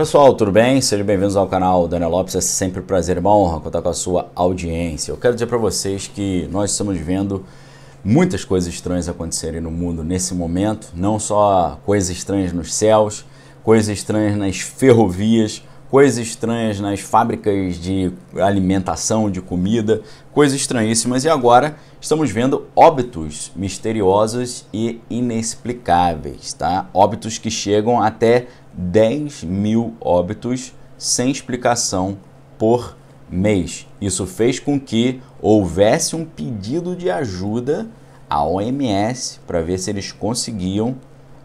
pessoal, tudo bem? Sejam bem-vindos ao canal Daniel Lopes. É sempre um prazer e uma honra contar com a sua audiência. Eu quero dizer para vocês que nós estamos vendo muitas coisas estranhas acontecerem no mundo nesse momento, não só coisas estranhas nos céus, coisas estranhas nas ferrovias, coisas estranhas nas fábricas de alimentação, de comida, coisas estranhíssimas. E agora estamos vendo óbitos misteriosos e inexplicáveis, tá? Óbitos que chegam até 10 mil óbitos sem explicação por mês. Isso fez com que houvesse um pedido de ajuda à OMS para ver se eles conseguiam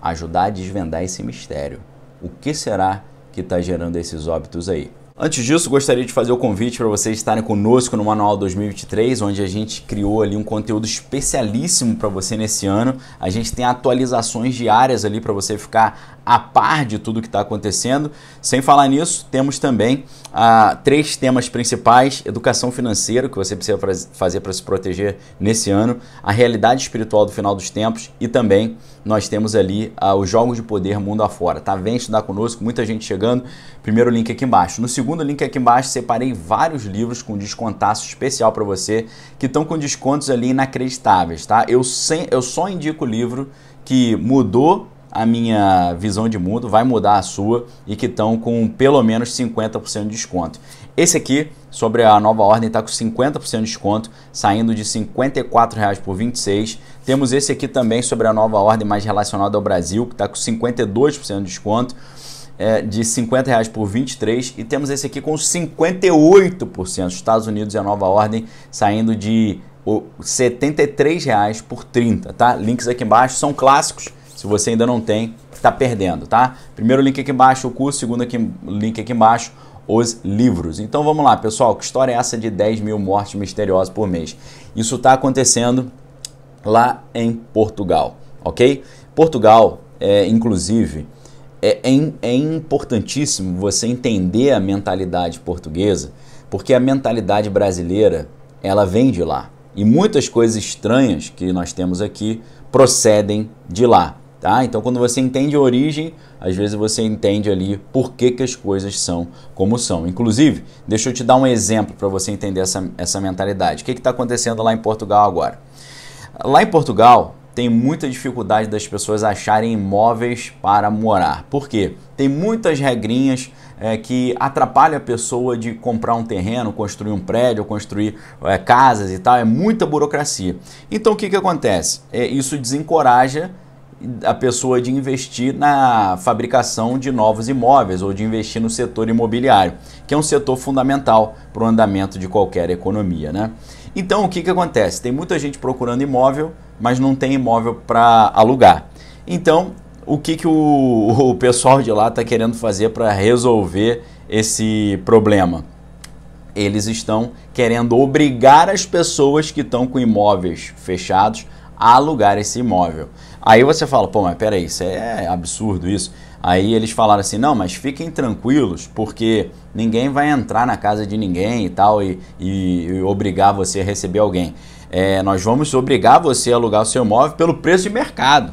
ajudar a desvendar esse mistério. O que será que está gerando esses óbitos aí? Antes disso, gostaria de fazer o convite para vocês estarem conosco no Manual 2023, onde a gente criou ali um conteúdo especialíssimo para você nesse ano. A gente tem atualizações diárias ali para você ficar a par de tudo que está acontecendo. Sem falar nisso, temos também ah, três temas principais: educação financeira, que você precisa fazer para se proteger nesse ano, a realidade espiritual do final dos tempos e também nós temos ali ah, os jogos de poder mundo afora. Tá? Vem estudar conosco, muita gente chegando. Primeiro link aqui embaixo. No segundo link aqui embaixo, separei vários livros com descontaço especial para você que estão com descontos ali inacreditáveis. tá? Eu, sem, eu só indico o livro que mudou a minha visão de mundo, vai mudar a sua e que estão com pelo menos 50% de desconto. Esse aqui, sobre a nova ordem, está com 50% de desconto, saindo de R$ reais por 26. Temos esse aqui também sobre a nova ordem mais relacionada ao Brasil, que está com 52% de desconto. É, de 50 reais por 23 e temos esse aqui com 58%. Estados Unidos e é a nova ordem saindo de R$ reais por 30, tá? Links aqui embaixo são clássicos se você ainda não tem, está perdendo, tá? Primeiro link aqui embaixo, o curso, segundo aqui, link aqui embaixo, os livros. Então vamos lá, pessoal, que história é essa de 10 mil mortes misteriosas por mês? Isso está acontecendo lá em Portugal, ok? Portugal, é, inclusive, é, é, é importantíssimo você entender a mentalidade portuguesa, porque a mentalidade brasileira, ela vem de lá. E muitas coisas estranhas que nós temos aqui procedem de lá. Tá? Então, quando você entende a origem, às vezes você entende ali por que, que as coisas são como são. Inclusive, deixa eu te dar um exemplo para você entender essa, essa mentalidade. O que está acontecendo lá em Portugal agora? Lá em Portugal, tem muita dificuldade das pessoas acharem imóveis para morar. Por quê? Tem muitas regrinhas é, que atrapalham a pessoa de comprar um terreno, construir um prédio, construir é, casas e tal. É muita burocracia. Então o que, que acontece? É, isso desencoraja a pessoa de investir na fabricação de novos imóveis ou de investir no setor imobiliário, que é um setor fundamental para o andamento de qualquer economia. Né? Então, o que, que acontece? Tem muita gente procurando imóvel, mas não tem imóvel para alugar. Então, o que, que o, o pessoal de lá está querendo fazer para resolver esse problema? Eles estão querendo obrigar as pessoas que estão com imóveis fechados a alugar esse imóvel. Aí você fala, pô, mas peraí, isso é absurdo isso. Aí eles falaram assim, não, mas fiquem tranquilos, porque ninguém vai entrar na casa de ninguém e tal, e, e, e obrigar você a receber alguém. É, nós vamos obrigar você a alugar o seu imóvel pelo preço de mercado.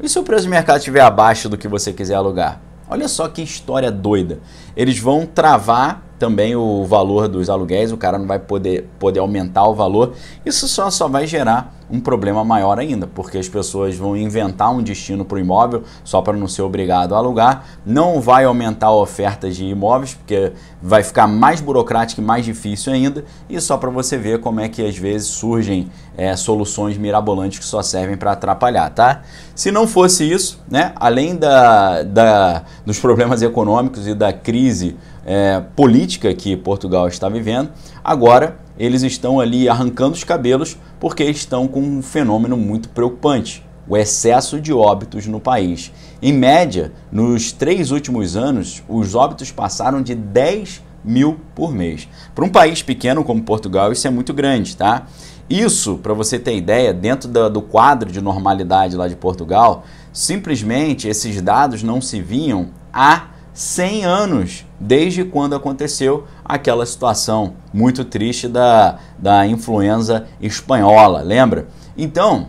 E se o preço de mercado estiver abaixo do que você quiser alugar? Olha só que história doida. Eles vão travar também o valor dos aluguéis, o cara não vai poder, poder aumentar o valor. Isso só, só vai gerar um problema maior ainda, porque as pessoas vão inventar um destino para o imóvel só para não ser obrigado a alugar, não vai aumentar a oferta de imóveis, porque vai ficar mais burocrático e mais difícil ainda, e só para você ver como é que às vezes surgem é, soluções mirabolantes que só servem para atrapalhar, tá? Se não fosse isso, né, além da, da, dos problemas econômicos e da crise é, política que Portugal está vivendo, agora eles estão ali arrancando os cabelos porque estão com um fenômeno muito preocupante, o excesso de óbitos no país. Em média, nos três últimos anos, os óbitos passaram de 10 mil por mês. Para um país pequeno como Portugal, isso é muito grande, tá? Isso, para você ter ideia, dentro do quadro de normalidade lá de Portugal, simplesmente esses dados não se vinham há 100 anos desde quando aconteceu aquela situação muito triste da, da influenza espanhola, lembra? Então,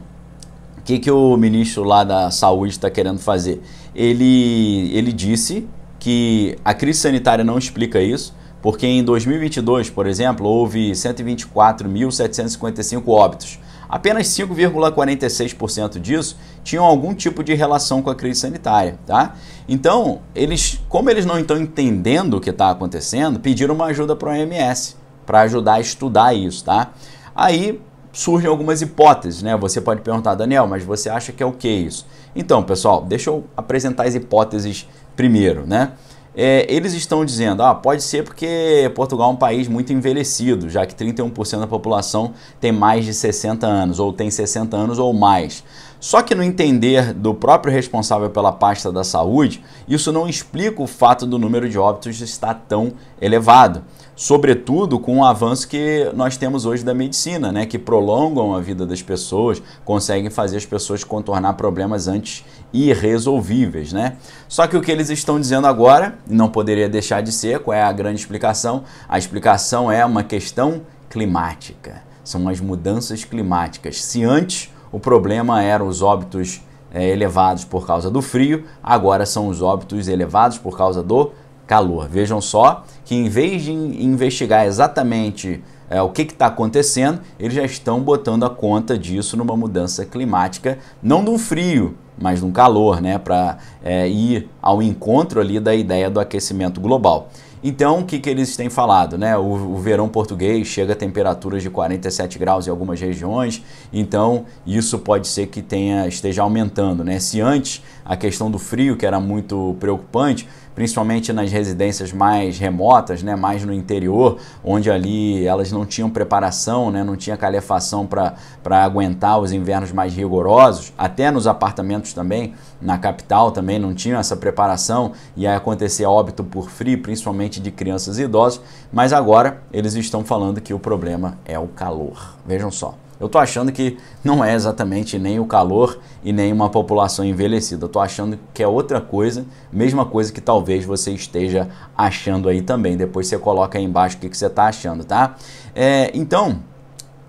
o que, que o ministro lá da Saúde está querendo fazer? Ele, ele disse que a crise sanitária não explica isso, porque em 2022, por exemplo, houve 124.755 óbitos apenas 5,46% disso tinham algum tipo de relação com a crise sanitária, tá? Então, eles, como eles não estão entendendo o que está acontecendo, pediram uma ajuda para o OMS, para ajudar a estudar isso, tá? Aí surgem algumas hipóteses, né? Você pode perguntar, Daniel, mas você acha que é o que isso? Então, pessoal, deixa eu apresentar as hipóteses primeiro, né? é, eles estão dizendo, ah, pode ser porque Portugal é um país muito envelhecido, já que 31% da população tem mais de 60 anos, ou tem 60 anos ou mais. Só que no entender do próprio responsável pela pasta da saúde, isso não explica o fato do número de óbitos estar tão elevado. Sobretudo com o avanço que nós temos hoje da medicina, né? que prolongam a vida das pessoas, conseguem fazer as pessoas contornar problemas antes irresolvíveis, né? Só que o que eles estão dizendo agora, não poderia deixar de ser, qual é a grande explicação? A explicação é uma questão climática. São as mudanças climáticas. Se antes o problema eram os óbitos é, elevados por causa do frio, agora são os óbitos elevados por causa do calor. Vejam só que em vez de investigar exatamente é, o que está acontecendo, eles já estão botando a conta disso numa mudança climática, não de um frio, mas num calor, né, para é, ir ao encontro ali da ideia do aquecimento global. Então, o que, que eles têm falado? Né? O, o, verão português chega a temperaturas de 47 graus em algumas regiões, então isso pode ser que tenha, esteja aumentando. Né? Se antes a questão do frio, que era muito preocupante, principalmente nas residências mais remotas, né, mais no interior, onde ali elas não tinham preparação, né, não tinha calefação para aguentar os invernos mais rigorosos, até nos apartamentos também, na capital também não tinham essa preparação e aí acontecia óbito por frio, principalmente de crianças e idosos, mas agora eles estão falando que o problema é o calor. Vejam só. Eu tô achando que não é exatamente nem o calor e nem uma população envelhecida. Eu tô achando que é outra coisa, mesma coisa que talvez você esteja achando aí também. Depois você coloca aí embaixo o que, que você tá achando, tá? É, então,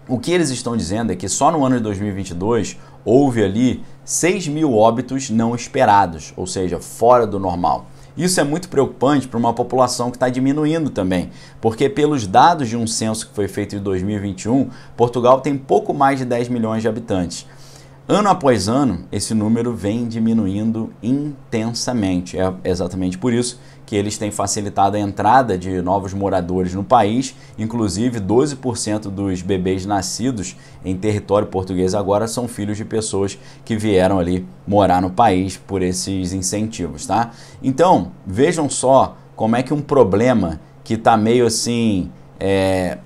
o que eles estão dizendo é que só no ano de 2022 houve ali 6 mil óbitos não esperados, ou seja, fora do normal. Isso é muito preocupante para uma população que está diminuindo também, porque pelos dados de um censo que foi feito em 2021, Portugal tem pouco mais de 10 milhões de habitantes. Ano após ano, esse número vem diminuindo intensamente. É exatamente por isso que eles têm facilitado a entrada de novos moradores no país. Inclusive, 12% dos bebês nascidos em território português agora são filhos de pessoas que vieram ali morar no país por esses incentivos, tá? Então, vejam só como é que um problema que está meio assim é,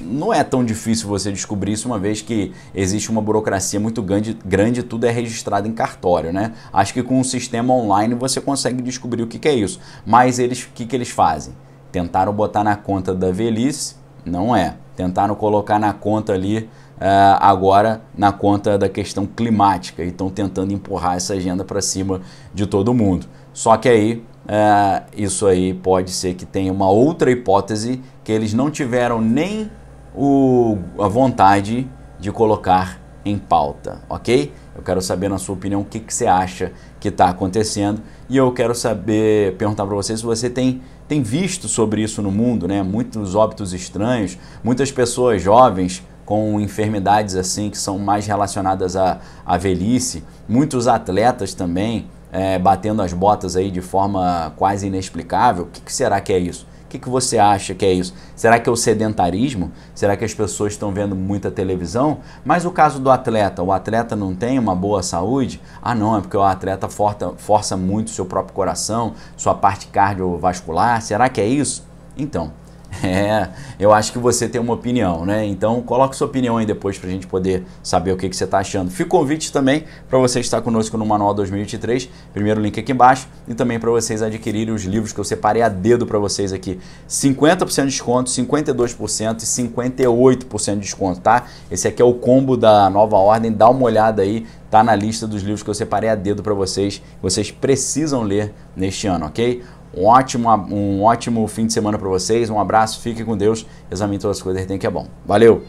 não é tão difícil você descobrir isso, uma vez que existe uma burocracia muito grande, grande tudo é registrado em cartório, né? Acho que com um sistema online você consegue descobrir o que, que é isso. Mas eles, o que, que eles fazem? Tentaram botar na conta da velhice, não é. Tentaram colocar na conta ali Uh, agora na conta da questão climática e estão tentando empurrar essa agenda para cima de todo mundo. Só que aí, uh, isso aí pode ser que tenha uma outra hipótese que eles não tiveram nem o, a vontade de colocar em pauta, ok? Eu quero saber na sua opinião o que, que você acha que está acontecendo e eu quero saber, perguntar para você se você tem, tem visto sobre isso no mundo, né? Muitos óbitos estranhos, muitas pessoas jovens com enfermidades assim que são mais relacionadas à, à velhice, muitos atletas também é, batendo as botas aí de forma quase inexplicável. O que, que será que é isso? que, que você acha que é isso? Será que é o sedentarismo? Será que as pessoas estão vendo muita televisão? Mas o caso do atleta, o atleta não tem uma boa saúde? Ah, não, é porque o atleta forta, força muito seu próprio coração, sua parte cardiovascular. Será que é isso? Então, É, eu acho que você tem uma opinião, né? Então coloque sua opinião aí depois para a gente poder saber o que, que você está achando. Fica o convite também para você estar conosco no Manual 2023, primeiro link aqui embaixo, e também para vocês adquirirem os livros que eu separei a dedo para vocês aqui. 50% de desconto, 52% e 58% de desconto, tá? Esse aqui é o combo da nova ordem, dá uma olhada aí, tá na lista dos livros que eu separei a dedo para vocês, que vocês precisam ler neste ano, ok? Um ótimo, um ótimo fim de semana para vocês, um abraço, fique com Deus, examine todas as coisas, tem que é bom. Valeu!